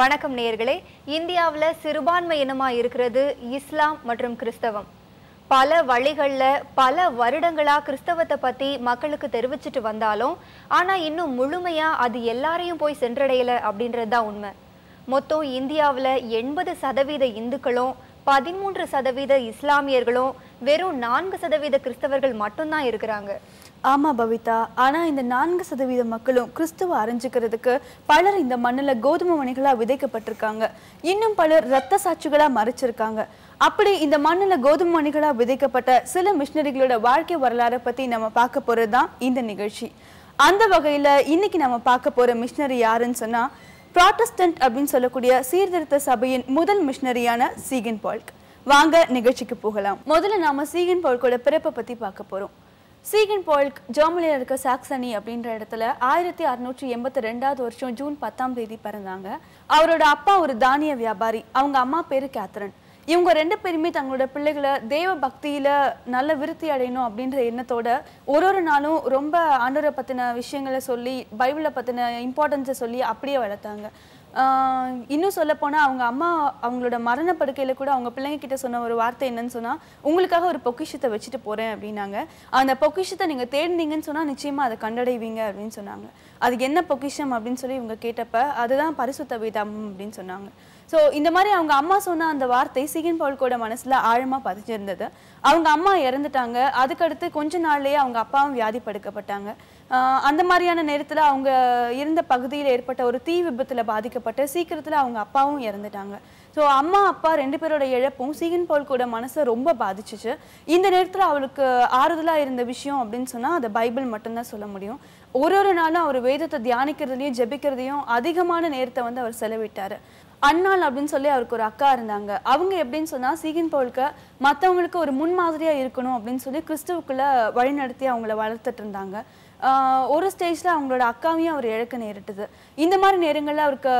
வணக்கம் நேர்களே இந்தியாவில் சிறுபான்மை இனமாக இருக்கிறது இஸ்லாம் மற்றும் கிறிஸ்தவம் பல வழிகளில் பல வருடங்களாக கிறிஸ்தவத்தை பற்றி மக்களுக்கு தெரிவிச்சுட்டு வந்தாலும் ஆனால் இன்னும் முழுமையாக அது எல்லாரையும் போய் சென்றடையலை அப்படின்றது தான் உண்மை மொத்தம் இந்தியாவில் எண்பது சதவீத இந்துக்களும் பதிமூன்று சதவீத இஸ்லாமியர்களும் வெறும் நான்கு சதவீத கிறிஸ்தவர்கள் மட்டும்தான் இருக்கிறாங்க ஆமாம் பவிதா ஆனால் இந்த நான்கு சதவீத மக்களும் கிறிஸ்துவ அறிஞ்சுக்கிறதுக்கு பலர் இந்த மண்ணில் கோதுமை மணிகளா விதைக்கப்பட்டிருக்காங்க இன்னும் பலர் ரத்த சாட்சிகளாக மறைச்சிருக்காங்க அப்படி இந்த மண்ணில் கோதுமை மணிகளா விதைக்கப்பட்ட சில மிஷினரிகளோட வாழ்க்கை வரலாறை பற்றி நம்ம பார்க்க போகிறது தான் இந்த நிகழ்ச்சி அந்த வகையில் இன்னைக்கு நம்ம பார்க்க போகிற மிஷினரி யாருன்னு சொன்னால் ப்ராட்டஸ்டன்ட் அப்படின்னு சொல்லக்கூடிய சீர்திருத்த சபையின் முதல் மிஷினரியான சீகன் பால்க் வாங்க நிகழ்ச்சிக்கு போகலாம் முதல்ல நாம சீகன் பவுல்கோட பிறப்பை பத்தி பார்க்க போறோம் சீகன் போல்க் ஜெர்மனியில் இருக்க சாக்சனி அப்படின்ற இடத்துல ஆயிரத்தி அறுநூற்றி எண்பத்தி ரெண்டாவது வருஷம் ஜூன் பத்தாம் தேதி பிறந்தாங்க அவரோட அப்பா ஒரு தானிய வியாபாரி அவங்க அம்மா பேரு கேத்ரன் இவங்க ரெண்டு பேருமே தங்களோட பிள்ளைகளை தேவ பக்தியில நல்ல விருத்தி அடையணும் அப்படின்ற எண்ணத்தோட ஒரு ஒரு நாளும் ரொம்ப ஆண்டோரை பத்தின விஷயங்களை சொல்லி பைபிளை பத்தின இம்பார்ட்டன்ஸை சொல்லி அப்படியே வளர்த்தாங்க இன்னும் சொல்லப்போனால் அவங்க அம்மா அவங்களோட மரண படுக்கையில் கூட அவங்க பிள்ளைங்க கிட்ட சொன்ன ஒரு வார்த்தை என்னன்னு சொன்னால் உங்களுக்காக ஒரு பொக்கிஷத்தை வச்சுட்டு போகிறேன் அப்படின்னாங்க அந்த பொக்கிஷத்தை நீங்கள் தேடினீங்கன்னு சொன்னால் நிச்சயமாக அதை கண்டடைவீங்க அப்படின்னு சொன்னாங்க அதுக்கு என்ன பொக்கிஷம் அப்படின்னு சொல்லி இவங்க கேட்டப்ப அதுதான் பரிசுத்த வேதாமம் அப்படின்னு சொன்னாங்க ஸோ இந்த மாதிரி அவங்க அம்மா சொன்ன அந்த வார்த்தை சிகின் பவுல்கோட மனசில் ஆழமாக பதிஞ்சிருந்தது அவங்க அம்மா இறந்துட்டாங்க அதுக்கடுத்து கொஞ்ச நாள்லேயே அவங்க அப்பாவும் வியாதிப்படுக்கப்பட்டாங்க அந்த மாதிரியான நேரத்தில் அவங்க இருந்த பகுதியில் ஏற்பட்ட ஒரு தீ விபத்தில் பாதிக்கப்பட்டு சீக்கிரத்தில் அவங்க அப்பாவும் இறந்துட்டாங்க ஸோ அம்மா அப்பா ரெண்டு பேரோட இழப்பும் சீகன் பால் கூட மனசை ரொம்ப பாதிச்சிச்சு இந்த நேரத்தில் அவளுக்கு ஆறுதலாக இருந்த விஷயம் அப்படின்னு சொன்னால் அதை பைபிள் மட்டும்தான் சொல்ல முடியும் ஒரு ஒரு நாளும் அவர் வேதத்தை தியானிக்கிறதுலையும் ஜெபிக்கிறதையும் அதிகமான நேரத்தை வந்து அவர் செலவிட்டார் அண்ணாள் அப்படின்னு சொல்லி அவருக்கு ஒரு அக்கா இருந்தாங்க அவங்க எப்படின்னு சொன்னால் சீகின் போலுக்கு மற்றவங்களுக்கு ஒரு முன்மாதிரியாக இருக்கணும் அப்படின்னு சொல்லி கிறிஸ்துவுக்குள்ளே வழிநடத்தி அவங்கள வளர்த்துட்டு இருந்தாங்க ஒரு ஸ்டேஜில் அவங்களோட அக்காவையும் அவர் இழக்க நேரிட்டது இந்த மாதிரி நேரங்களில் அவருக்கு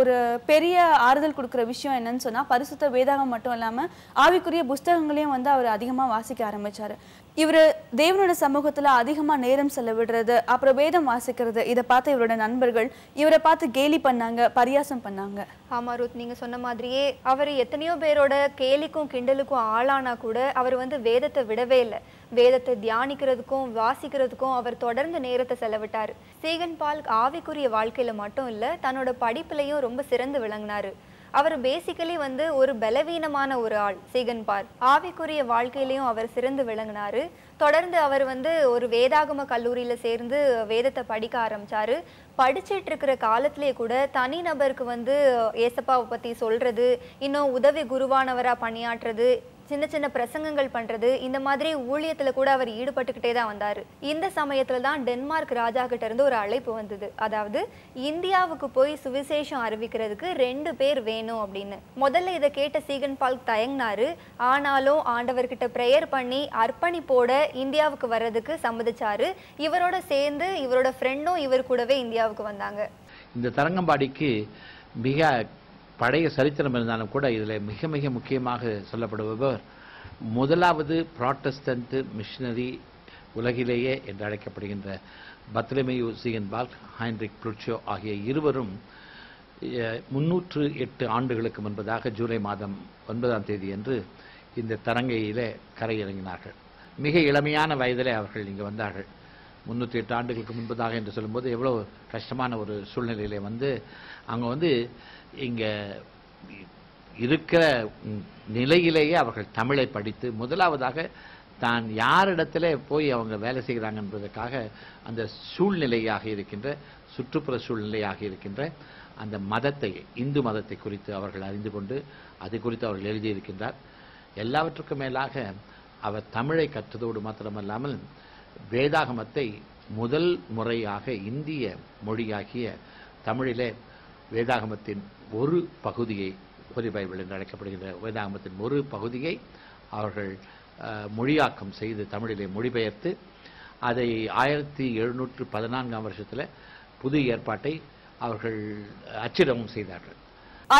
ஒரு பெரிய ஆறுதல் கொடுக்குற விஷயம் என்னன்னு சொன்னால் பரிசுத்த வேதாகம் மட்டும் இல்லாமல் ஆவிக்குரிய புஸ்தகங்களையும் வந்து அவர் அதிகமாக வாசிக்க ஆரம்பித்தார் இவரு தேவனோட சமூகத்தில் அதிகமாக நேரம் செலவிடுறது அப்புறம் வேதம் வாசிக்கிறது இதை பார்த்து இவரோட நண்பர்கள் இவரை பார்த்து கேலி பண்ணாங்க பரியாசம் பண்ணாங்க ஆமா ரூத் நீங்க சொன்ன மாதிரியே அவர் எத்தனையோ பேரோட கேலிக்கும் கிண்டலுக்கும் ஆளானா கூட அவர் வந்து வேதத்தை விடவே இல்லை வேதத்தை தியானிக்கிறதுக்கும் வாசிக்கிறதுக்கும் அவர் தொடர்ந்து நேரத்தை செலவிட்டார் சீகன் பால் ஆவிக்குரிய வாழ்க்கையில மட்டும் இல்லை தன்னோட படிப்புலையும் ரொம்ப சிறந்து விளங்கினாரு அவர் பேசிக்கலி வந்து ஒரு பலவீனமான ஒரு ஆள் சீகன் பார் ஆவிக்குரிய வாழ்க்கையிலையும் அவர் சிறந்து விளங்கினார் தொடர்ந்து அவர் வந்து ஒரு வேதாகம கல்லூரியில் சேர்ந்து வேதத்தை படிக்க ஆரம்பித்தார் படிச்சுட்டு இருக்கிற காலத்திலே கூட தனிநபருக்கு வந்து ஏசப்பாவை பற்றி சொல்கிறது இன்னும் உதவி குருவானவராக பணியாற்றுறது சின்ன சின்ன பிரசங்கங்கள் பண்றது இந்த மாதிரி ஊழியத்துல கூட அவர் ஈடுபட்டுக்கிட்டே தான் வந்தாரு இந்த சமயத்துல தான் டென்மார்க் ராஜா கிட்ட இருந்து ஒரு அழைப்பு வந்தது அதாவது இந்தியாவுக்கு போய் சுவிசேஷம் அறிவிக்கிறதுக்கு ரெண்டு பேர் வேணும் அப்படின்னு முதல்ல இதை கேட்ட சீகன் பால்க் தயங்கினாரு ஆனாலும் ஆண்டவர்கிட்ட ப்ரேயர் பண்ணி அர்ப்பணிப்போட இந்தியாவுக்கு வர்றதுக்கு சம்மதிச்சாரு இவரோட சேர்ந்து இவரோட ஃப்ரெண்டும் இவர் கூடவே இந்தியாவுக்கு வந்தாங்க இந்த தரங்கம்பாடிக்கு மிக பழைய சரித்திரம் இருந்தாலும் கூட இதில் மிக மிக முக்கியமாக சொல்லப்படுபவர் முதலாவது புராட்டஸ்டன்ட் மிஷினரி உலகிலேயே என்று அழைக்கப்படுகின்ற பத்லமேயு சீகன்பால்க் ஹைன்ரிக் புளுட்சியோ ஆகிய இருவரும் முன்னூற்று எட்டு ஆண்டுகளுக்கு முன்பதாக ஜூலை மாதம் ஒன்பதாம் தேதி என்று இந்த தரங்கையிலே கரையிறங்கினார்கள் மிக இளமையான வயதிலே அவர்கள் இங்கு வந்தார்கள் முந்நூற்றி எட்டு ஆண்டுகளுக்கு முன்பதாக என்று சொல்லும்போது எவ்வளோ கஷ்டமான ஒரு சூழ்நிலையில் வந்து அவங்க வந்து இங்கே இருக்கிற நிலையிலேயே அவர்கள் தமிழை படித்து முதலாவதாக தான் யாரிடத்துல போய் அவங்க வேலை செய்கிறாங்க என்பதற்காக அந்த சூழ்நிலையாக இருக்கின்ற சுற்றுப்புற சூழ்நிலையாக இருக்கின்ற அந்த மதத்தை இந்து மதத்தை குறித்து அவர்கள் அறிந்து கொண்டு அது குறித்து அவர்கள் எழுதியிருக்கின்றார் எல்லாவற்றுக்கும் மேலாக அவர் தமிழை கற்றதோடு மாத்திரமல்லாமல் வேதாகமத்தை முதல் முறையாக இந்திய மொழியாகிய தமிழிலே வேதாகமத்தின் ஒரு பகுதியை ஹோதி பைபிள் என்று அழைக்கப்படுகின்ற வேதாகமத்தின் ஒரு பகுதியை அவர்கள் மொழியாக்கம் செய்து தமிழிலே மொழிபெயர்த்து அதை ஆயிரத்தி எழுநூற்று பதினான்காம் வருஷத்தில் புது ஏற்பாட்டை அவர்கள் அச்சிடவும் செய்தார்கள்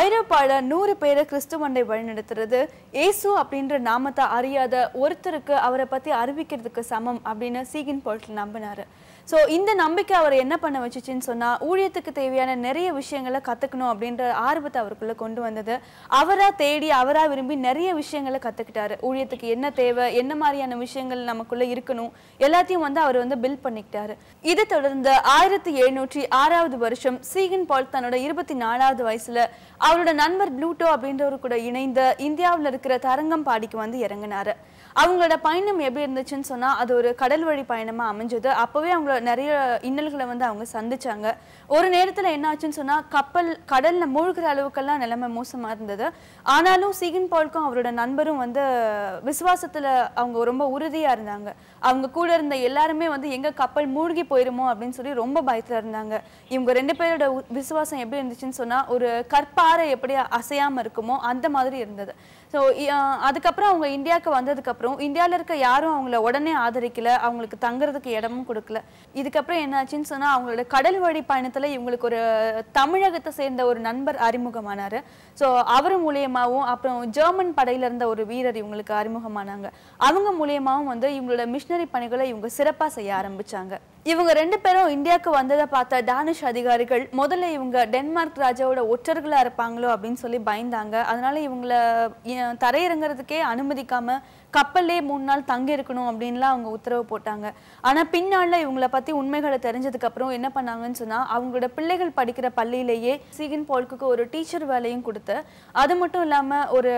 ஐரோப்பாவில் நூறு பேரை கிறிஸ்துவண்டை வழிநடத்துறது ஏசு அப்படின்ற நாமத்தை அறியாத ஒருத்தருக்கு அவரை பற்றி அறிவிக்கிறதுக்கு சமம் அப்படின்னு சீகின் பொருட்கள் நம்பினார் ஸோ இந்த நம்பிக்கை அவர் என்ன பண்ண வச்சுச்சுன்னு சொன்னால் ஊழியத்துக்கு தேவையான நிறைய விஷயங்களை கற்றுக்கணும் அப்படின்ற ஆர்வத்தை அவருக்குள்ளே கொண்டு வந்தது அவராக தேடி அவராக விரும்பி நிறைய விஷயங்களை கற்றுக்கிட்டாரு ஊழியத்துக்கு என்ன தேவை என்ன மாதிரியான விஷயங்கள் நமக்குள்ளே இருக்கணும் எல்லாத்தையும் வந்து அவர் வந்து பில்ட் பண்ணிக்கிட்டாரு இதை தொடர்ந்து ஆயிரத்தி எழுநூற்றி ஆறாவது வருஷம் சீகன் பால் தன்னோட இருபத்தி நாலாவது வயசில் அவரோட நண்பர் ப்ளூட்டோ அப்படின்றவர் கூட இணைந்து இந்தியாவில் இருக்கிற தரங்கம் பாடிக்கு வந்து இறங்கினார் அவங்களோட பயணம் எப்படி இருந்துச்சுன்னு சொன்னால் அது ஒரு கடல் வழி பயணமாக அமைஞ்சது அப்போவே அவங்கள நிறைய இன்னல்களை வந்து அவங்க சந்திச்சாங்க ஒரு நேரத்தில் என்னாச்சுன்னு சொன்னால் கப்பல் கடலில் மூழ்கிற அளவுக்கெல்லாம் நிலைமை மோசமாக இருந்தது ஆனாலும் சிகின் பால்க்கும் அவரோட நண்பரும் வந்து விசுவாசத்தில் அவங்க ரொம்ப உறுதியாக இருந்தாங்க அவங்க கூட இருந்த எல்லாருமே வந்து எங்கே கப்பல் மூழ்கி போயிருமோ அப்படின்னு சொல்லி ரொம்ப பயத்தில் இருந்தாங்க இவங்க ரெண்டு பேரோட விசுவாசம் எப்படி இருந்துச்சுன்னு சொன்னால் ஒரு கற்பாறை எப்படி அசையாமல் இருக்குமோ அந்த மாதிரி இருந்தது ஸோ அதுக்கப்புறம் அவங்க இந்தியாவுக்கு வந்ததுக்கப்புறம் இந்தியாவில் இருக்க யாரும் அவங்கள உடனே ஆதரிக்கல அவங்களுக்கு தங்குறதுக்கு இடமும் கொடுக்கல இதுக்கப்புறம் என்னாச்சுன்னு சொன்னால் அவங்களோட கடல் வழி பயணத்தை நேரத்தில் இவங்களுக்கு ஒரு தமிழகத்தை சேர்ந்த ஒரு நண்பர் அறிமுகமானார் ஸோ அவர் மூலியமாகவும் அப்புறம் ஜெர்மன் படையில் இருந்த ஒரு வீரர் இவங்களுக்கு அறிமுகமானாங்க அவங்க மூலியமாகவும் வந்து இவங்களோட மிஷினரி பணிகளை இவங்க சிறப்பாக செய்ய ஆரம்பித்தாங்க இவங்க ரெண்டு பேரும் இந்தியாவுக்கு வந்ததை பார்த்த டானிஷ் அதிகாரிகள் முதல்ல இவங்க டென்மார்க் ராஜாவோட ஒற்றர்களாக இருப்பாங்களோ அப்படின்னு சொல்லி பயந்தாங்க அதனால இவங்கள தரையிறங்கிறதுக்கே அனுமதிக்காம கப்பல்லே மூணு நாள் தங்கி இருக்கணும் அப்படின்லாம் அவங்க உத்தரவு போட்டாங்க ஆனால் பின்னால் இவங்களை பற்றி உண்மைகளை தெரிஞ்சதுக்கப்புறம் என்ன பண்ணாங்கன்னு சொன்னால் அவங்களோட பிள்ளைகள் படிக்கிற பள்ளியிலேயே சீகன் போல்க்கு ஒரு டீச்சர் வேலையும் கொடுத்து அது மட்டும் இல்லாமல் ஒரு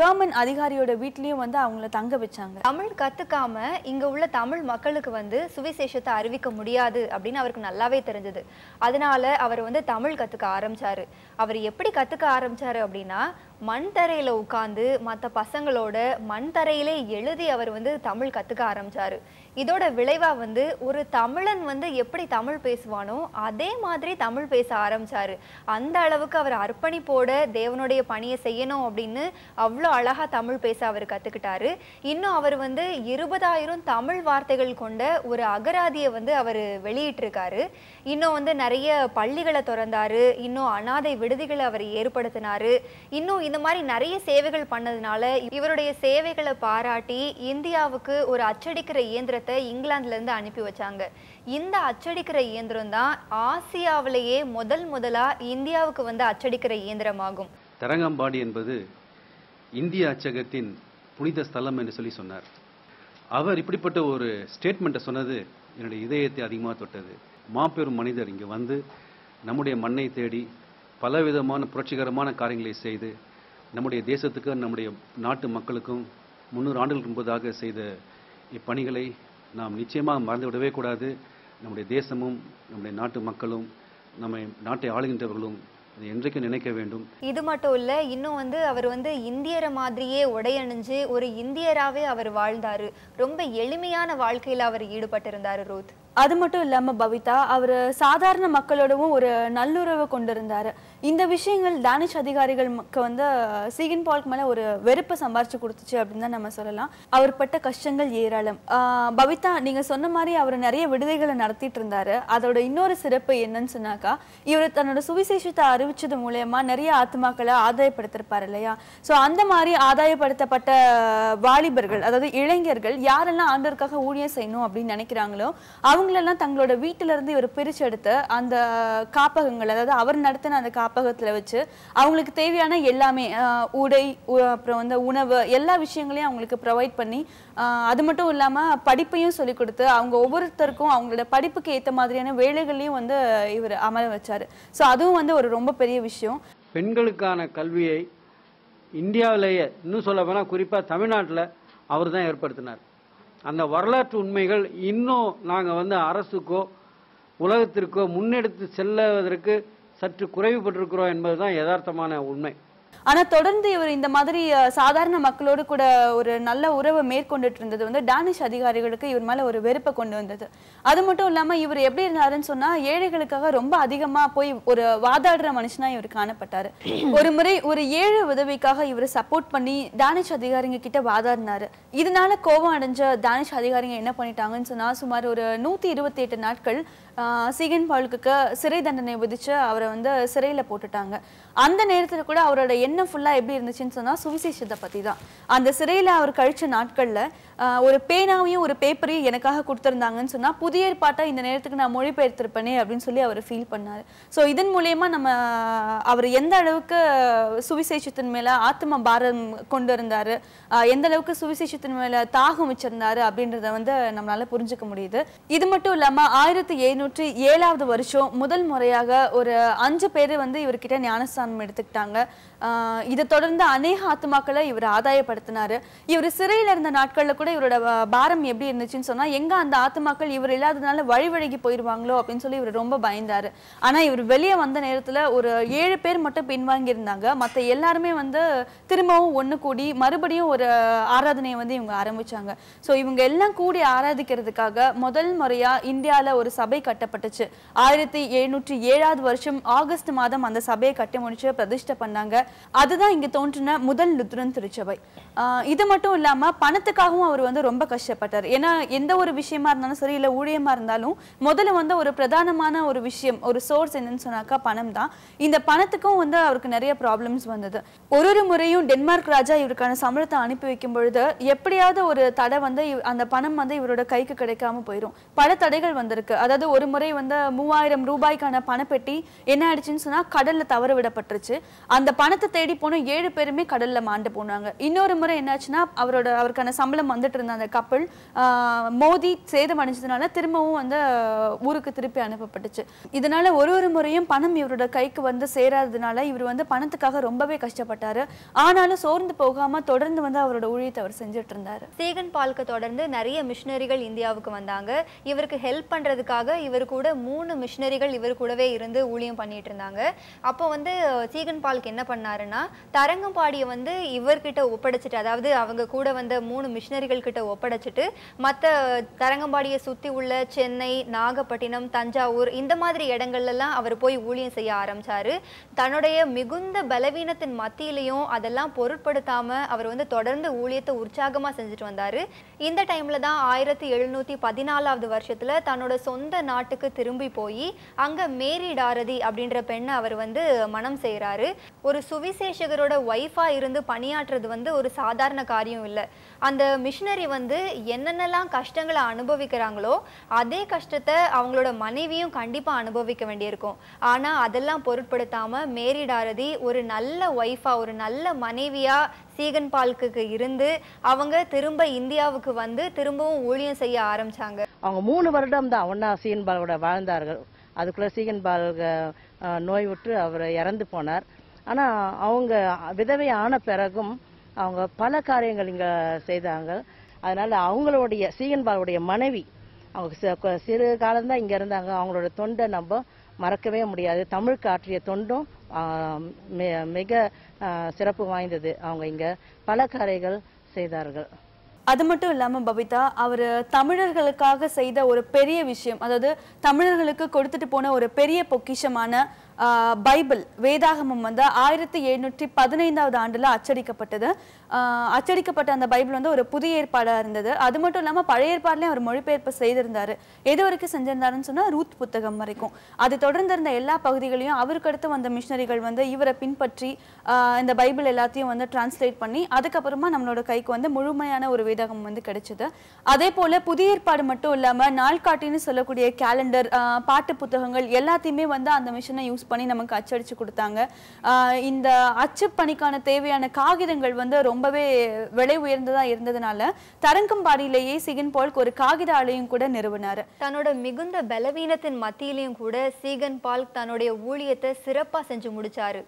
ஜெர்மன் அதிகாரியோட வீட்லேயும் வந்து அவங்கள தங்க வச்சாங்க தமிழ் கற்றுக்காம இங்கே உள்ள தமிழ் மக்களுக்கு வந்து சுவிசேஷத்தை அறிவி சமாளிக்க முடியாது அப்படின்னு அவருக்கு நல்லாவே தெரிஞ்சது அதனால அவர் வந்து தமிழ் கத்துக்க ஆரம்பிச்சாரு அவர் எப்படி கத்துக்க ஆரம்பிச்சாரு அப்படின்னா மண் தரையில உட்காந்து மற்ற பசங்களோட மண் தரையிலே எழுதி அவர் வந்து தமிழ் கத்துக்க ஆரம்பிச்சாரு இதோட விளைவாக வந்து ஒரு தமிழன் வந்து எப்படி தமிழ் பேசுவானோ அதே மாதிரி தமிழ் பேச ஆரம்பிச்சாரு அந்த அளவுக்கு அவர் அர்ப்பணிப்போட தேவனுடைய பணியை செய்யணும் அப்படின்னு அவ்வளோ அழகாக தமிழ் பேச அவர் கற்றுக்கிட்டாரு இன்னும் அவர் வந்து இருபதாயிரம் தமிழ் வார்த்தைகள் கொண்ட ஒரு அகராதியை வந்து அவர் வெளியிட்டிருக்காரு இன்னும் வந்து நிறைய பள்ளிகளை திறந்தார் இன்னும் அனாதை விடுதிகளை அவர் ஏற்படுத்தினாரு இன்னும் இந்த மாதிரி நிறைய சேவைகள் பண்ணதுனால இவருடைய சேவைகளை பாராட்டி இந்தியாவுக்கு ஒரு அச்சடிக்கிற இயந்திரத்தை போட்டு இங்கிலாந்துலேருந்து அனுப்பி வச்சாங்க இந்த அச்சடிக்கிற இயந்திரம் தான் ஆசியாவிலேயே முதல் முதலாக இந்தியாவுக்கு வந்து அச்சடிக்கிற இயந்திரமாகும் தரங்கம்பாடி என்பது இந்திய அச்சகத்தின் புனித ஸ்தலம் என்று சொல்லி சொன்னார் அவர் இப்படிப்பட்ட ஒரு ஸ்டேட்மெண்ட்டை சொன்னது என்னுடைய இதயத்தை அதிகமாக தொட்டது மாபெரும் மனிதர் இங்கே வந்து நம்முடைய மண்ணை தேடி பலவிதமான புரட்சிகரமான காரியங்களை செய்து நம்முடைய தேசத்துக்கும் நம்முடைய நாட்டு மக்களுக்கும் முன்னூறு ஆண்டுகளுக்கு முன்பதாக செய்த இப்பணிகளை நாம் நிச்சயமாக மறந்துவிடவே கூடாது நம்முடைய தேசமும் நம்முடைய நாட்டு மக்களும் நம்மை நாட்டை ஆளுகின்றவர்களும் என்றைக்கும் நினைக்க வேண்டும் இது மட்டும் இல்ல இன்னும் வந்து அவர் வந்து இந்தியரை மாதிரியே உடை அணிஞ்சு ஒரு இந்தியராவே அவர் வாழ்ந்தாரு ரொம்ப எளிமையான வாழ்க்கையில அவர் ஈடுபட்டிருந்தாரு ரோத் அது மட்டும் இல்லாமல் பவிதா அவர் சாதாரண மக்களோடவும் ஒரு நல்லுறவை கொண்டிருந்தாரு இந்த விஷயங்கள் டேனிஷ் அதிகாரிகளுக்கு வந்து சீகன் பால்க் மேலே ஒரு வெறுப்பை சம்பாரிச்சு கொடுத்துச்சு அப்படின்னு தான் நம்ம சொல்லலாம் அவர் பட்ட கஷ்டங்கள் ஏராளம் பவிதா நீங்கள் சொன்ன மாதிரி அவர் நிறைய விடுதைகளை நடத்திட்டு இருந்தார் அதோட இன்னொரு சிறப்பு என்னன்னு சொன்னாக்கா இவர் தன்னோட சுவிசேஷத்தை அறிவிச்சது மூலயமா நிறைய ஆத்மாக்களை ஆதாயப்படுத்திருப்பார் இல்லையா ஸோ அந்த மாதிரி ஆதாயப்படுத்தப்பட்ட வாலிபர்கள் அதாவது இளைஞர்கள் யாரெல்லாம் ஆண்டருக்காக ஊழியம் செய்யணும் அப்படின்னு நினைக்கிறாங்களோ அவங்க அவங்களெல்லாம் தங்களோட வீட்டிலேருந்து இவர் எடுத்து அந்த காப்பகங்கள் அதாவது அவர் நடத்தின அந்த காப்பகத்தில் வச்சு அவங்களுக்கு தேவையான எல்லாமே உடை அப்புறம் வந்து உணவு எல்லா விஷயங்களையும் அவங்களுக்கு ப்ரொவைட் பண்ணி அது மட்டும் இல்லாமல் படிப்பையும் சொல்லிக் கொடுத்து அவங்க ஒவ்வொருத்தருக்கும் அவங்களோட படிப்புக்கு ஏற்ற மாதிரியான வேலைகளையும் வந்து இவர் அமர வச்சார் ஸோ அதுவும் வந்து ஒரு ரொம்ப பெரிய விஷயம் பெண்களுக்கான கல்வியை இந்தியாவிலேயே இன்னும் சொல்ல போனால் குறிப்பாக தமிழ்நாட்டில் அவர் தான் ஏற்படுத்தினார் அந்த வரலாற்று உண்மைகள் இன்னும் நாங்கள் வந்து அரசுக்கோ உலகத்திற்கோ முன்னெடுத்து செல்லுவதற்கு சற்று குறைவுபட்டிருக்கிறோம் என்பதுதான் யதார்த்தமான உண்மை ஆனா தொடர்ந்து இவர் இந்த மாதிரி சாதாரண மக்களோடு கூட ஒரு நல்ல உறவை மேற்கொண்டுட்டு இருந்தது வந்து டானிஷ் அதிகாரிகளுக்கு இவர் மேல ஒரு வெறுப்பை கொண்டு வந்தது அது மட்டும் இல்லாம இவர் எப்படி இருந்தாருன்னு சொன்னா ஏழைகளுக்காக ரொம்ப அதிகமா போய் ஒரு வாதாடுற மனுஷனா இவர் காணப்பட்டாரு ஒரு முறை ஒரு ஏழு உதவிக்காக இவர் சப்போர்ட் பண்ணி டானிஷ் அதிகாரிங்க கிட்ட வாதாடினாரு இதனால கோபம் அடைஞ்ச டானிஷ் அதிகாரிங்க என்ன பண்ணிட்டாங்கன்னு சொன்னா சுமார் ஒரு நூத்தி இருபத்தி எட்டு நாட்கள் சீகன் பாலுக்கு சிறை தண்டனை விதிச்சு அவரை வந்து சிறையில் போட்டுட்டாங்க அந்த நேரத்தில் கூட அவரோட எண்ணம் ஃபுல்லாக எப்படி இருந்துச்சுன்னு சொன்னால் சுவிசேஷத்தை பற்றி தான் அந்த சிறையில் அவர் கழிச்ச நாட்களில் ஒரு பேனாவையும் ஒரு பேப்பரையும் எனக்காக கொடுத்துருந்தாங்கன்னு சொன்னால் புதிய ஏற்பாட்டை இந்த நேரத்துக்கு நான் மொழிபெயர்த்திருப்பேனே அப்படின்னு சொல்லி அவர் ஃபீல் பண்ணாரு ஸோ இதன் மூலயமா நம்ம அவர் எந்த அளவுக்கு சுவிசேஷத்தின் மேலே ஆத்ம பாரம் கொண்டு இருந்தார் எந்த அளவுக்கு சுவிசேஷத்தின் மேலே தாகம் வச்சிருந்தாரு அப்படின்றத வந்து நம்மளால புரிஞ்சுக்க முடியுது இது மட்டும் இல்லாமல் ஆயிரத்தி எழுநூறு தொண்ணூற்றி ஏழாவது வருஷம் முதல் முறையாக ஒரு அஞ்சு பேர் வந்து இவர்கிட்ட ஞானஸ்தானம் எடுத்துக்கிட்டாங்க இதை தொடர்ந்து அநேக ஆத்மாக்களை இவர் ஆதாயப்படுத்தினாரு இவர் சிறையில் இருந்த நாட்களில் கூட இவரோட பாரம் எப்படி இருந்துச்சுன்னு சொன்னால் எங்கே அந்த ஆத்மாக்கள் இவர் இல்லாததுனால வழிவழகி போயிடுவாங்களோ அப்படின்னு சொல்லி இவர் ரொம்ப பயந்தார் ஆனால் இவர் வெளியே வந்த நேரத்தில் ஒரு ஏழு பேர் மட்டும் பின்வாங்கி இருந்தாங்க மற்ற எல்லாருமே வந்து திரும்பவும் ஒன்று கூடி மறுபடியும் ஒரு ஆராதனையை வந்து இவங்க ஆரம்பித்தாங்க ஸோ இவங்க எல்லாம் கூடி ஆராதிக்கிறதுக்காக முதல் முறையாக இந்தியாவில் ஒரு சபை கட்டப்பட்டுச்சு ஆயிரத்தி எழுநூற்றி ஏழாவது வருஷம் ஆகஸ்ட் மாதம் அந்த சபையை கட்டி முடிச்சு பிரதிஷ்டை பண்ணாங்க அதுதான் இங்கே தோன்றின முதல் லுத்ரன் திருச்சபை இது மட்டும் இல்லாமல் பணத்துக்காகவும் அவர் வந்து ரொம்ப கஷ்டப்பட்டார் ஏன்னா எந்த ஒரு விஷயமா இருந்தாலும் சரி இல்லை ஊழியமாக இருந்தாலும் முதல்ல வந்து ஒரு பிரதானமான ஒரு விஷயம் ஒரு சோர்ஸ் என்னன்னு சொன்னாக்கா பணம் தான் இந்த பணத்துக்கும் வந்து அவருக்கு நிறைய ப்ராப்ளம்ஸ் வந்தது ஒரு ஒரு முறையும் டென்மார்க் ராஜா இவருக்கான சம்பளத்தை அனுப்பி வைக்கும் பொழுது எப்படியாவது ஒரு தடை வந்து அந்த பணம் வந்து இவரோட கைக்கு கிடைக்காம போயிடும் பல தடைகள் வந்திருக்கு அதாவது ஒரு முறை வந்து மூவாயிரம் ரூபாய்க்கான பணப்பெட்டி என்ன ஆயிடுச்சுன்னு சொன்னால் கடலில் தவற விடப்பட்டுருச்சு அந்த பணத்தை பணத்தை தேடி போன ஏழு பேருமே கடலில் மாண்டு போனாங்க இன்னொரு முறை என்னாச்சுன்னா அவரோட அவருக்கான சம்பளம் வந்துட்டு இருந்த அந்த கப்பல் மோதி சேதம் அடைஞ்சதுனால திரும்பவும் வந்து ஊருக்கு திருப்பி அனுப்பப்பட்டுச்சு இதனால ஒரு ஒரு முறையும் பணம் இவரோட கைக்கு வந்து சேராததுனால இவர் வந்து பணத்துக்காக ரொம்பவே கஷ்டப்பட்டாரு ஆனாலும் சோர்ந்து போகாம தொடர்ந்து வந்து அவரோட ஊழியத்தை அவர் செஞ்சுட்டு இருந்தாரு சேகன் பால்க்கு தொடர்ந்து நிறைய மிஷினரிகள் இந்தியாவுக்கு வந்தாங்க இவருக்கு ஹெல்ப் பண்றதுக்காக இவர் கூட மூணு மிஷினரிகள் இவர் கூடவே இருந்து ஊழியம் பண்ணிட்டு இருந்தாங்க அப்போ வந்து சீகன் பால்க்கு என்ன பண்ணார் பண்ணாருன்னா தரங்கம்பாடியை வந்து இவர்கிட்ட ஒப்படைச்சிட்டு அதாவது அவங்க கூட வந்த மூணு மிஷினரிகள் கிட்ட ஒப்படைச்சிட்டு மற்ற தரங்கம்பாடியை சுற்றி உள்ள சென்னை நாகப்பட்டினம் தஞ்சாவூர் இந்த மாதிரி இடங்கள்லாம் அவர் போய் ஊழியம் செய்ய ஆரம்பிச்சாரு தன்னுடைய மிகுந்த பலவீனத்தின் மத்தியிலையும் அதெல்லாம் பொருட்படுத்தாம அவர் வந்து தொடர்ந்து ஊழியத்தை உற்சாகமாக செஞ்சுட்டு வந்தார் இந்த டைம்ல தான் ஆயிரத்தி எழுநூற்றி பதினாலாவது வருஷத்தில் தன்னோட சொந்த நாட்டுக்கு திரும்பி போய் அங்கே மேரி டாரதி அப்படின்ற பெண்ணை அவர் வந்து மனம் செய்கிறாரு ஒரு சு சுவிசேஷகரோட ஒய்ஃபாக இருந்து பணியாற்றுறது வந்து ஒரு சாதாரண காரியம் இல்லை அந்த மிஷினரி வந்து என்னென்னலாம் கஷ்டங்களை அனுபவிக்கிறாங்களோ அதே கஷ்டத்தை அவங்களோட மனைவியும் கண்டிப்பாக அனுபவிக்க வேண்டியிருக்கும் ஆனால் அதெல்லாம் பொருட்படுத்தாமல் மேரிடாரதி ஒரு நல்ல ஒய்ஃபாக ஒரு நல்ல மனைவியாக சீகன் பால்க்கு இருந்து அவங்க திரும்ப இந்தியாவுக்கு வந்து திரும்பவும் ஊழியம் செய்ய ஆரம்பிச்சாங்க அவங்க மூணு வருடம் தான் ஒன்னா சீகன் பாலோட வாழ்ந்தார்கள் அதுக்குள்ள சீகன் பால் நோய் விட்டு அவர் இறந்து போனார் ஆனா அவங்க விதவை ஆன பிறகும் அவங்க பல காரியங்கள் இங்க செய்தாங்க அதனால அவங்களுடைய சீகன்பாலுடைய மனைவி அவங்க சிறு காலம்தான் இங்க இருந்தாங்க அவங்களோட தொண்டை நம்ம மறக்கவே முடியாது தமிழுக்கு ஆற்றிய தொண்டும் மிக சிறப்பு வாய்ந்தது அவங்க இங்க பல காரைகள் செய்தார்கள் அது மட்டும் இல்லாமல் பபிதா அவர் தமிழர்களுக்காக செய்த ஒரு பெரிய விஷயம் அதாவது தமிழர்களுக்கு கொடுத்துட்டு போன ஒரு பெரிய பொக்கிஷமான பைபிள் வேதாகமம் வந்து ஆயிரத்தி எழுநூற்றி பதினைந்தாவது ஆண்டில் அச்சடிக்கப்பட்டது அச்சடிக்கப்பட்ட அந்த பைபிள் வந்து ஒரு புதிய ஏற்பாடாக இருந்தது அது மட்டும் இல்லாமல் பழைய ஏற்பாடுலேயும் அவர் மொழிபெயர்ப்பு செய்திருந்தார் எது வரைக்கும் செஞ்சிருந்தாருன்னு சொன்னால் ரூத் புத்தகம் வரைக்கும் அது தொடர்ந்து இருந்த எல்லா பகுதிகளையும் அவருக்கு அடுத்து வந்த மிஷினரிகள் வந்து இவரை பின்பற்றி இந்த பைபிள் எல்லாத்தையும் வந்து டிரான்ஸ்லேட் பண்ணி அதுக்கப்புறமா நம்மளோட கைக்கு வந்து முழுமையான ஒரு வேதாகமம் வந்து கிடைச்சது அதே போல் புதிய ஏற்பாடு மட்டும் இல்லாமல் நாள்காட்டின்னு சொல்லக்கூடிய கேலண்டர் பாட்டு புத்தகங்கள் எல்லாத்தையுமே வந்து அந்த மிஷினை யூஸ் பண்ணி நமக்கு அச்சடிச்சு கொடுத்தாங்க இந்த அச்சு பணிக்கான தேவையான காகிதங்கள் வந்து ரொம்பவே விலை உயர்ந்ததா இருந்ததுனால தரங்கம்பாடியிலேயே சீகன் பால் ஒரு காகித ஆலையும் கூட நிறுவினார் தன்னோட மிகுந்த பலவீனத்தின் மத்தியிலையும் கூட சீகன் பால்க் தன்னுடைய ஊழியத்தை சிறப்பாக செஞ்சு முடிச்சாரு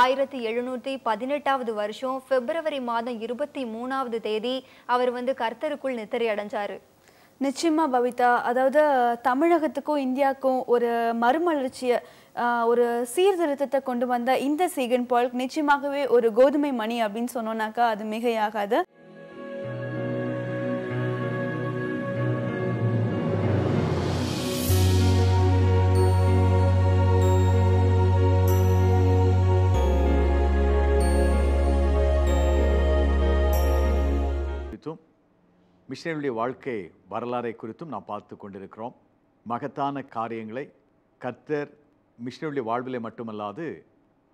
ஆயிரத்தி எழுநூத்தி பதினெட்டாவது வருஷம் பிப்ரவரி மாதம் இருபத்தி மூணாவது தேதி அவர் வந்து கர்த்தருக்குள் நித்திரை அடைஞ்சாரு நிச்சயமா பவிதா அதாவது தமிழகத்துக்கும் இந்தியாவுக்கும் ஒரு மறுமலர்ச்சியை ஒரு சீர்திருத்தத்தை கொண்டு வந்த இந்த சீகன் பால்க் நிச்சயமாகவே ஒரு கோதுமை மணி அப்படின்னு சொன்னோம்னாக்கா அது மிகையாகாது மிஷினருடைய வாழ்க்கை வரலாறை குறித்தும் நாம் பார்த்து கொண்டிருக்கிறோம் மகத்தான காரியங்களை கர்த்தர் மிஷினருடைய வாழ்விலே மட்டுமல்லாது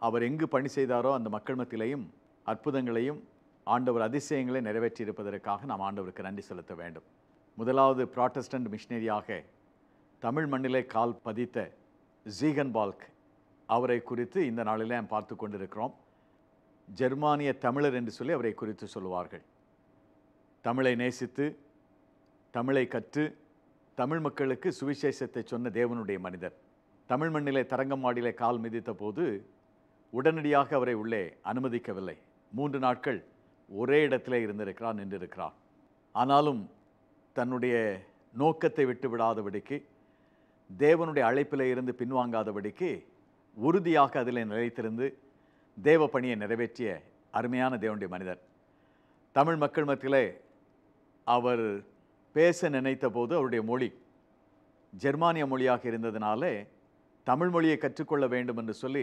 அவர் எங்கு பணி செய்தாரோ அந்த மக்கள் மத்தியிலையும் அற்புதங்களையும் ஆண்டவர் அதிசயங்களை நிறைவேற்றியிருப்பதற்காக நாம் ஆண்டவருக்கு நன்றி செலுத்த வேண்டும் முதலாவது ப்ராட்டஸ்டன்ட் மிஷினரியாக தமிழ் மண்ணிலே கால் பதித்த ஜீகன் பால்க் அவரை குறித்து இந்த நாளிலே நாம் பார்த்து கொண்டிருக்கிறோம் ஜெர்மானிய தமிழர் என்று சொல்லி அவரை குறித்து சொல்லுவார்கள் தமிழை நேசித்து தமிழை கற்று தமிழ் மக்களுக்கு சுவிசேஷத்தை சொன்ன தேவனுடைய மனிதர் தமிழ் மண்ணிலே தரங்கம்பாடியிலே கால் மிதித்த போது உடனடியாக அவரை உள்ளே அனுமதிக்கவில்லை மூன்று நாட்கள் ஒரே இடத்திலே இருந்திருக்கிறார் நின்றிருக்கிறார் ஆனாலும் தன்னுடைய நோக்கத்தை விட்டுவிடாதபடிக்கு தேவனுடைய அழைப்பில் இருந்து பின்வாங்காதபடிக்கு உறுதியாக அதில் நிலைத்திருந்து தேவ பணியை நிறைவேற்றிய அருமையான தேவனுடைய மனிதர் தமிழ் மக்கள் மத்தியிலே அவர் பேச நினைத்த போது அவருடைய மொழி ஜெர்மானிய மொழியாக இருந்ததினாலே தமிழ் மொழியை கற்றுக்கொள்ள வேண்டும் என்று சொல்லி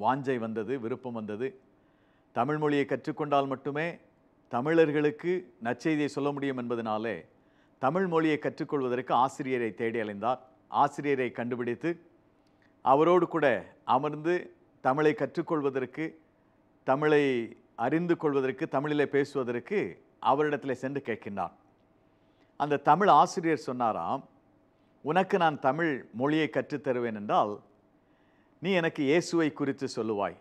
வாஞ்சை வந்தது விருப்பம் வந்தது தமிழ் மொழியை கற்றுக்கொண்டால் மட்டுமே தமிழர்களுக்கு நச்செய்தியை சொல்ல முடியும் என்பதனாலே தமிழ் மொழியை கற்றுக்கொள்வதற்கு ஆசிரியரை தேடி அலைந்தார் ஆசிரியரை கண்டுபிடித்து அவரோடு கூட அமர்ந்து தமிழை கற்றுக்கொள்வதற்கு தமிழை அறிந்து கொள்வதற்கு தமிழில் பேசுவதற்கு அவரிடத்தில் சென்று கேட்கின்றான் அந்த தமிழ் ஆசிரியர் சொன்னாராம் உனக்கு நான் தமிழ் மொழியை கற்றுத்தருவேன் என்றால் நீ எனக்கு இயேசுவை குறித்து சொல்லுவாய்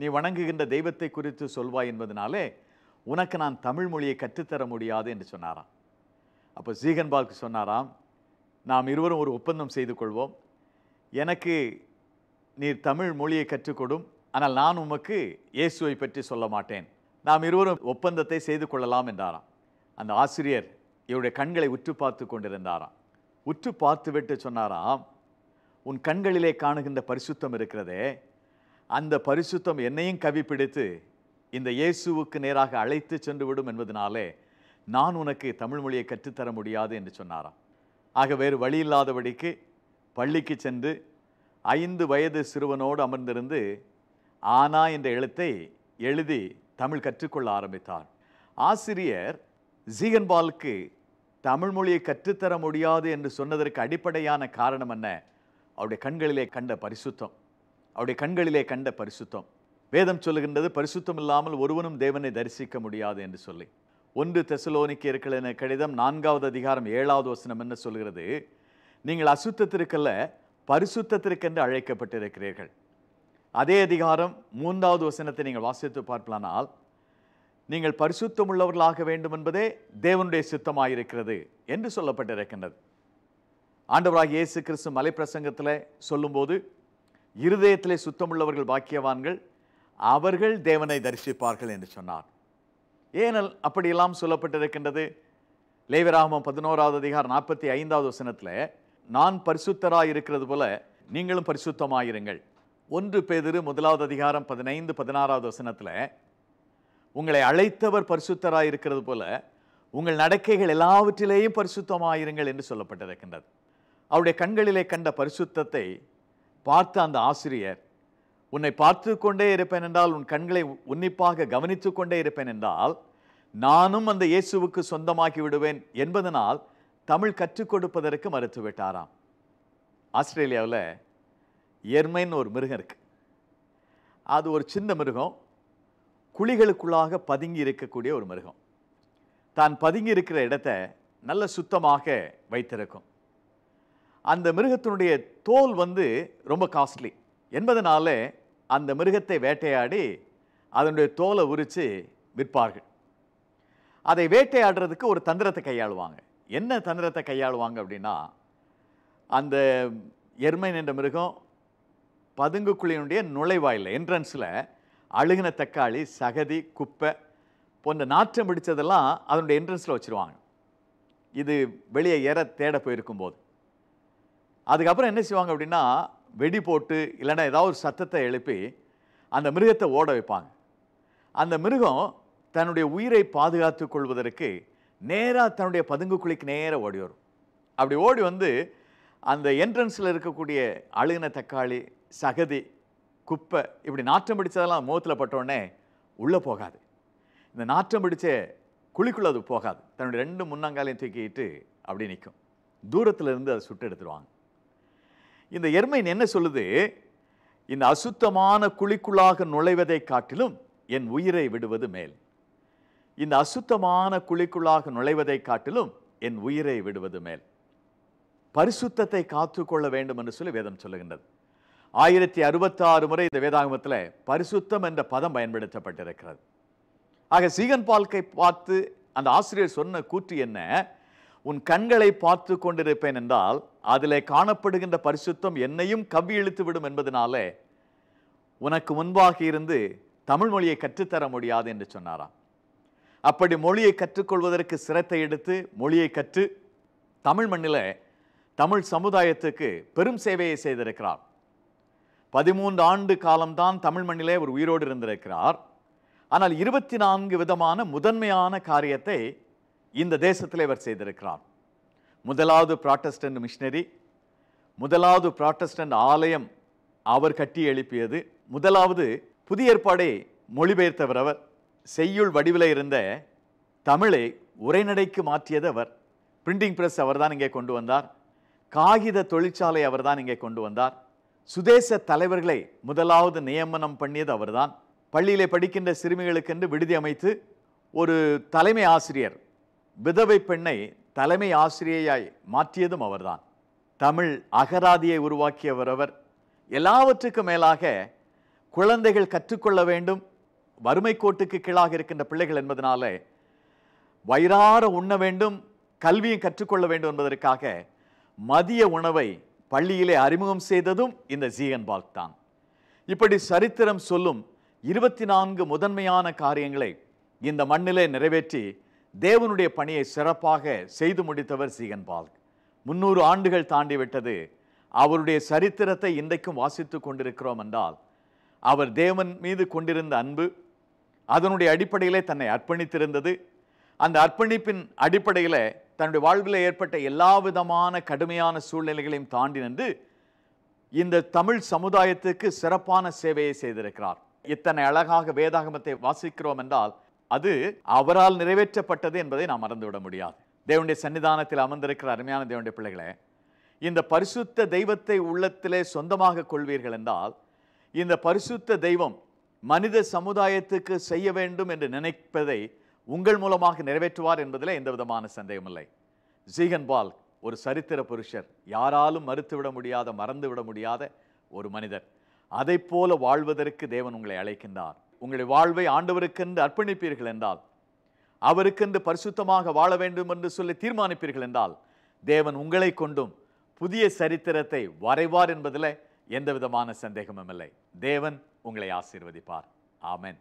நீ வணங்குகின்ற தெய்வத்தை குறித்து சொல்வாய் என்பதனாலே உனக்கு நான் தமிழ் மொழியை கற்றுத்தர முடியாது என்று சொன்னாராம் அப்போ சீகன்பால்க்கு சொன்னாராம் நாம் இருவரும் ஒரு ஒப்பந்தம் செய்து கொள்வோம் எனக்கு நீர் தமிழ் மொழியை கற்றுக்கொடும் ஆனால் நான் உமக்கு இயேசுவை பற்றி சொல்ல மாட்டேன் நாம் இருவரும் ஒப்பந்தத்தை செய்து கொள்ளலாம் என்றாராம் அந்த ஆசிரியர் இவருடைய கண்களை உற்று பார்த்து கொண்டிருந்தாராம் உற்று பார்த்துவிட்டு சொன்னாராம் உன் கண்களிலே காணுகின்ற பரிசுத்தம் இருக்கிறதே அந்த பரிசுத்தம் என்னையும் கவி பிடித்து இந்த இயேசுவுக்கு நேராக அழைத்து சென்று விடும் என்பதனாலே நான் உனக்கு தமிழ் மொழியை கற்றுத்தர முடியாது என்று சொன்னாராம் ஆக வேறு வழி இல்லாதபடிக்கு பள்ளிக்கு சென்று ஐந்து வயது சிறுவனோடு அமர்ந்திருந்து ஆனா என்ற எழுத்தை எழுதி தமிழ் கற்றுக்கொள்ள ஆரம்பித்தார் ஆசிரியர் ஜீகன்பாலுக்கு தமிழ் மொழியை கற்றுத்தர முடியாது என்று சொன்னதற்கு அடிப்படையான காரணம் என்ன அவருடைய கண்களிலே கண்ட பரிசுத்தம் அவருடைய கண்களிலே கண்ட பரிசுத்தம் வேதம் சொல்லுகின்றது பரிசுத்தம் இல்லாமல் ஒருவனும் தேவனை தரிசிக்க முடியாது என்று சொல்லி ஒன்று தெசலோனிக்கு இருக்கிற கடிதம் நான்காவது அதிகாரம் ஏழாவது வசனம் என்ன சொல்கிறது நீங்கள் அசுத்தத்திற்கல்ல பரிசுத்தத்திற்கென்று அழைக்கப்பட்டிருக்கிறீர்கள் அதே அதிகாரம் மூன்றாவது வசனத்தை நீங்கள் வாசித்து பார்ப்பலானால் நீங்கள் பரிசுத்தம் உள்ளவர்களாக வேண்டும் என்பதே தேவனுடைய சித்தமாயிருக்கிறது என்று சொல்லப்பட்டிருக்கின்றது ஆண்டவராக இயேசு கிறிஸ்து மலைப்பிரசங்கத்தில் சொல்லும்போது இருதயத்திலே சுத்தமுள்ளவர்கள் பாக்கியவான்கள் அவர்கள் தேவனை தரிசிப்பார்கள் என்று சொன்னார் ஏனல் அப்படியெல்லாம் சொல்லப்பட்டிருக்கின்றது லேவராமம் பதினோராவது அதிகார் நாற்பத்தி ஐந்தாவது வசனத்தில் நான் பரிசுத்தராக இருக்கிறது போல நீங்களும் பரிசுத்தமாயிருங்கள் ஒன்று பேதிரு முதலாவது அதிகாரம் பதினைந்து பதினாறாவது வசனத்தில் உங்களை அழைத்தவர் பரிசுத்தராக இருக்கிறது போல உங்கள் நடக்கைகள் எல்லாவற்றிலேயும் பரிசுத்தமாயிருங்கள் என்று சொல்லப்பட்டிருக்கின்றது அவருடைய கண்களிலே கண்ட பரிசுத்தத்தை பார்த்த அந்த ஆசிரியர் உன்னை பார்த்து கொண்டே இருப்பேன் என்றால் உன் கண்களை உன்னிப்பாக கவனித்து கொண்டே இருப்பேன் என்றால் நானும் அந்த இயேசுவுக்கு சொந்தமாகி விடுவேன் என்பதனால் தமிழ் கற்றுக் கொடுப்பதற்கு மறுத்துவிட்டாராம் ஆஸ்திரேலியாவில் எர்மைன்னு ஒரு மிருகம் இருக்குது அது ஒரு சின்ன மிருகம் குழிகளுக்குள்ளாக பதுங்கி இருக்கக்கூடிய ஒரு மிருகம் தான் பதுங்கி இருக்கிற இடத்த நல்ல சுத்தமாக வைத்திருக்கும் அந்த மிருகத்தினுடைய தோல் வந்து ரொம்ப காஸ்ட்லி என்பதனால அந்த மிருகத்தை வேட்டையாடி அதனுடைய தோலை உரித்து விற்பார்கள் அதை வேட்டையாடுறதுக்கு ஒரு தந்திரத்தை கையாளுவாங்க என்ன தந்திரத்தை கையாளுவாங்க அப்படின்னா அந்த எருமை என்ற மிருகம் பதுங்குக்குழியினுடைய நுழைவாயில் என்ட்ரன்ஸில் அழுகின தக்காளி சகதி குப்பை போன்ற நாற்றம் பிடிச்சதெல்லாம் அதனுடைய என்ட்ரன்ஸில் வச்சுருவாங்க இது வெளியே ஏற தேட போயிருக்கும் போது அதுக்கப்புறம் என்ன செய்வாங்க அப்படின்னா வெடி போட்டு இல்லைன்னா ஏதாவது ஒரு சத்தத்தை எழுப்பி அந்த மிருகத்தை ஓட வைப்பாங்க அந்த மிருகம் தன்னுடைய உயிரை பாதுகாத்து கொள்வதற்கு நேராக தன்னுடைய பதுங்கு குழிக்கு நேராக ஓடி வரும் அப்படி ஓடி வந்து அந்த என்ட்ரன்ஸில் இருக்கக்கூடிய அழுகின தக்காளி சகதி குப்பை இப்படி நாற்றம் பிடிச்சதெல்லாம் முகத்தில் பட்டோடனே உள்ளே போகாது இந்த நாற்றம் பிடிச்ச குழிக்குள்ள அது போகாது தன்னுடைய ரெண்டு முன்னங்காலையும் தூக்கிட்டு அப்படி நிற்கும் தூரத்தில் இருந்து அதை சுட்டு எடுத்துருவாங்க இந்த எருமை என்ன சொல்லுது இந்த அசுத்தமான குழிக்குள்ளாக நுழைவதை காட்டிலும் என் உயிரை விடுவது மேல் இந்த அசுத்தமான குழிக்குள்ளாக நுழைவதை காட்டிலும் என் உயிரை விடுவது மேல் பரிசுத்தத்தை காத்துக்கொள்ள வேண்டும் என்று சொல்லி வேதம் சொல்லுகின்றது ஆயிரத்தி அறுபத்தாறு முறை இந்த வேதாகமத்தில் பரிசுத்தம் என்ற பதம் பயன்படுத்தப்பட்டிருக்கிறது ஆக சீகன் பால்கை பார்த்து அந்த ஆசிரியர் சொன்ன கூற்று என்ன உன் கண்களை பார்த்து கொண்டிருப்பேன் என்றால் அதிலே காணப்படுகின்ற பரிசுத்தம் என்னையும் கவி இழுத்து விடும் என்பதனாலே உனக்கு முன்பாக இருந்து தமிழ் மொழியை கற்றுத்தர முடியாது என்று சொன்னாராம் அப்படி மொழியை கற்றுக்கொள்வதற்கு சிரத்தை எடுத்து மொழியை கற்று தமிழ் மண்ணில் தமிழ் சமுதாயத்துக்கு பெரும் சேவையை செய்திருக்கிறார் பதிமூன்று ஆண்டு காலம்தான் தமிழ் மண்ணிலே ஒரு உயிரோடு இருந்திருக்கிறார் ஆனால் இருபத்தி நான்கு விதமான முதன்மையான காரியத்தை இந்த தேசத்தில் இவர் செய்திருக்கிறார் முதலாவது ப்ராட்டஸ்டன்ட் மிஷினரி முதலாவது ப்ராட்டஸ்டன்ட் ஆலயம் அவர் கட்டி எழுப்பியது முதலாவது புதிய ஏற்பாடை மொழிபெயர்த்தவர் அவர் செய்யுள் வடிவில் இருந்த தமிழை உரைநடைக்கு மாற்றியது அவர் பிரிண்டிங் ப்ரெஸ் அவர் தான் இங்கே கொண்டு வந்தார் காகித தொழிற்சாலை அவர் தான் இங்கே கொண்டு வந்தார் சுதேச தலைவர்களை முதலாவது நியமனம் பண்ணியது அவர்தான் பள்ளியிலே படிக்கின்ற சிறுமிகளுக்கென்று விடுதி அமைத்து ஒரு தலைமை ஆசிரியர் விதவை பெண்ணை தலைமை ஆசிரியையாய் மாற்றியதும் அவர்தான் தமிழ் அகராதியை உருவாக்கியவர் அவர் எல்லாவற்றுக்கும் மேலாக குழந்தைகள் கற்றுக்கொள்ள வேண்டும் வறுமை கோட்டுக்கு கீழாக இருக்கின்ற பிள்ளைகள் என்பதனாலே வயிறார உண்ண வேண்டும் கல்வியும் கற்றுக்கொள்ள வேண்டும் என்பதற்காக மதிய உணவை பள்ளியிலே அறிமுகம் செய்ததும் இந்த ஜீகன்பால்க் தான் இப்படி சரித்திரம் சொல்லும் இருபத்தி நான்கு முதன்மையான காரியங்களை இந்த மண்ணிலே நிறைவேற்றி தேவனுடைய பணியை சிறப்பாக செய்து முடித்தவர் சீகன்பால்க் முன்னூறு ஆண்டுகள் தாண்டிவிட்டது அவருடைய சரித்திரத்தை இன்றைக்கும் வாசித்து கொண்டிருக்கிறோம் என்றால் அவர் தேவன் மீது கொண்டிருந்த அன்பு அதனுடைய அடிப்படையிலே தன்னை அர்ப்பணித்திருந்தது அந்த அர்ப்பணிப்பின் அடிப்படையில் தன்னுடைய வாழ்வில் ஏற்பட்ட எல்லா விதமான கடுமையான சூழ்நிலைகளையும் தாண்டி நின்று இந்த தமிழ் சமுதாயத்துக்கு சிறப்பான சேவையை செய்திருக்கிறார் இத்தனை அழகாக வேதாகமத்தை வாசிக்கிறோம் என்றால் அது அவரால் நிறைவேற்றப்பட்டது என்பதை நாம் மறந்துவிட முடியாது தேவனுடைய சன்னிதானத்தில் அமர்ந்திருக்கிற அருமையான தேவனுடைய பிள்ளைகளே இந்த பரிசுத்த தெய்வத்தை உள்ளத்திலே சொந்தமாக கொள்வீர்கள் என்றால் இந்த பரிசுத்த தெய்வம் மனித சமுதாயத்துக்கு செய்ய வேண்டும் என்று நினைப்பதை உங்கள் மூலமாக நிறைவேற்றுவார் என்பதில் எந்த விதமான சந்தேகமில்லை ஜீகன் பால் ஒரு சரித்திர புருஷர் யாராலும் மறுத்துவிட முடியாத மறந்துவிட முடியாத ஒரு மனிதர் அதை போல வாழ்வதற்கு தேவன் உங்களை அழைக்கின்றார் உங்களுடைய வாழ்வை ஆண்டவருக்கென்று அர்ப்பணிப்பீர்கள் என்றால் அவருக்கென்று பரிசுத்தமாக வாழ வேண்டும் என்று சொல்லி தீர்மானிப்பீர்கள் என்றால் தேவன் உங்களை கொண்டும் புதிய சரித்திரத்தை வரைவார் என்பதில் எந்த விதமான சந்தேகமும் இல்லை தேவன் உங்களை ஆசீர்வதிப்பார் ஆமென்